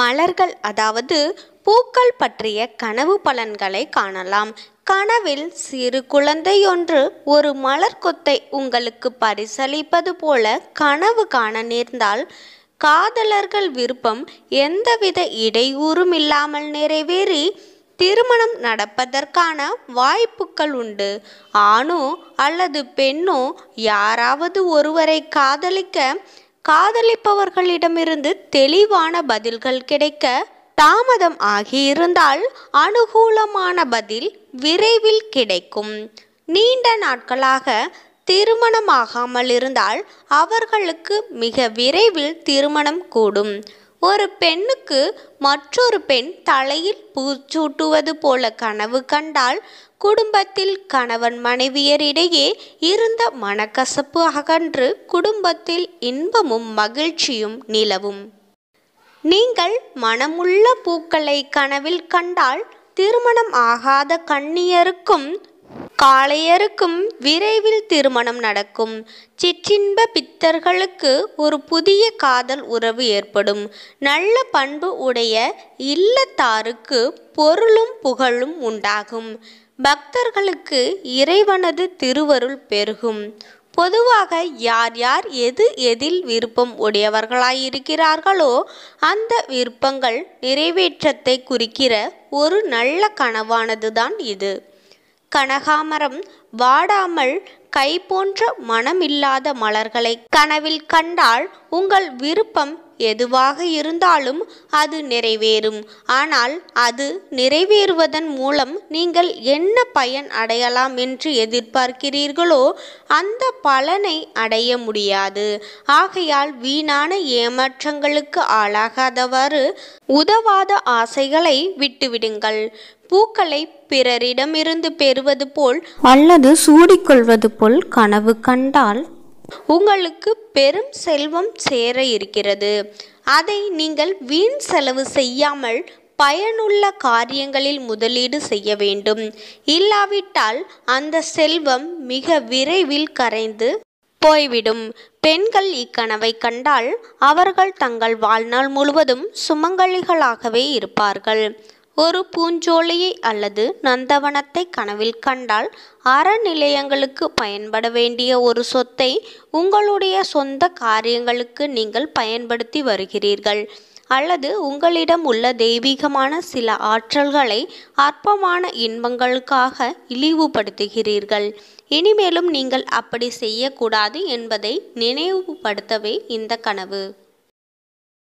மலர்கள் அதாவது பூக்கள் பற்றிய கனவு பலன்களை காணலாம் கனவில் சிறு குழந்தையொன்று ஒரு மலர் கொத்தை உங்களுக்கு பரிசளிப்பது போல கனவு காண நேர்ந்தால் காதலர்கள் விருப்பம் எந்தவித இடையூறும் இல்லாமல் நிறைவேறி திருமணம் நடப்பதற்கான வாய்ப்புகள் உண்டு ஆணோ அல்லது பெண்ணோ யாராவது ஒருவரை காதலிக்க காதலிப்பவர்களிடமிருந்து தெளிவான பதில்கள் கிடைக்க தாமதம் ஆகியிருந்தால் அனுகூலமான பதில் விரைவில் கிடைக்கும் நீண்ட நாட்களாக திருமணமாகாமல் இருந்தால் அவர்களுக்கு மிக விரைவில் திருமணம் கூடும் ஒரு பெண்ணுக்கு மற்றொரு பெண் தலையில் பூச்சூட்டுவது போல கனவு கண்டால் குடும்பத்தில் கணவன் மனைவியரிடையே இருந்த மனக்கசப்பு அகன்று குடும்பத்தில் இன்பமும் மகிழ்ச்சியும் நிலவும் நீங்கள் மனமுள்ள பூக்களை கனவில் கண்டால் திருமணம் ஆகாத கண்ணியருக்கும் காளையருக்கும் விரைவில் திருமணம் நடக்கும் சிற்றின்ப பித்தர்களுக்கு ஒரு புதிய காதல் உறவு ஏற்படும் நல்ல பண்பு உடைய இல்லத்தாருக்கு பொருளும் புகழும் உண்டாகும் பக்தர்களுக்கு இறைவனது திருவருள் பெருகும் பொதுவாக யார் யார் எது எதில் விருப்பம் உடையவர்களாயிருக்கிறார்களோ அந்த விருப்பங்கள் நிறைவேற்றத்தை குறிக்கிற ஒரு நல்ல கனவானதுதான் இது கனகாமரம் வாடாமல் கை போன்ற மனமில்லாத மலர்களை கனவில் கண்டால் உங்கள் விருப்பம் எதுவாக இருந்தாலும் அது நிறைவேறும் ஆனால் அது நிறைவேறுவதன் மூலம் நீங்கள் என்ன பயன் அடையலாம் என்று எதிர்பார்க்கிறீர்களோ அந்த பலனை அடைய முடியாது ஆகையால் வீணான ஏமாற்றங்களுக்கு ஆளாகாதவாறு உதவாத ஆசைகளை விட்டுவிடுங்கள் பூக்களை பிறரிடமிருந்து பெறுவது போல் அல்லது சூடிக்கொள்வது போல் கனவு கண்டால் உங்களுக்கு பெரும் செல்வம் சேர இருக்கிறது அதை நீங்கள் வீண் செலவு செய்யாமல் பயனுள்ள காரியங்களில் முதலீடு செய்ய வேண்டும் இல்லாவிட்டால் அந்த செல்வம் மிக விரைவில் கரைந்து போய்விடும் பெண்கள் இக்கனவை கண்டால் அவர்கள் தங்கள் வாழ்நாள் முழுவதும் சுமங்கலிகளாகவே இருப்பார்கள் ஒரு பூஞ்சோலையை அல்லது நந்தவனத்தை கனவில் கண்டால் அறநிலையங்களுக்கு பயன்பட வேண்டிய ஒரு சொத்தை உங்களுடைய சொந்த காரியங்களுக்கு நீங்கள் பயன்படுத்தி வருகிறீர்கள் அல்லது உங்களிடம் உள்ள தெய்வீகமான சில ஆற்றல்களை அற்பமான இன்பங்களுக்காக இழிவுபடுத்துகிறீர்கள் இனிமேலும் நீங்கள் அப்படி செய்யக்கூடாது என்பதை நினைவுபடுத்தவே இந்த கனவு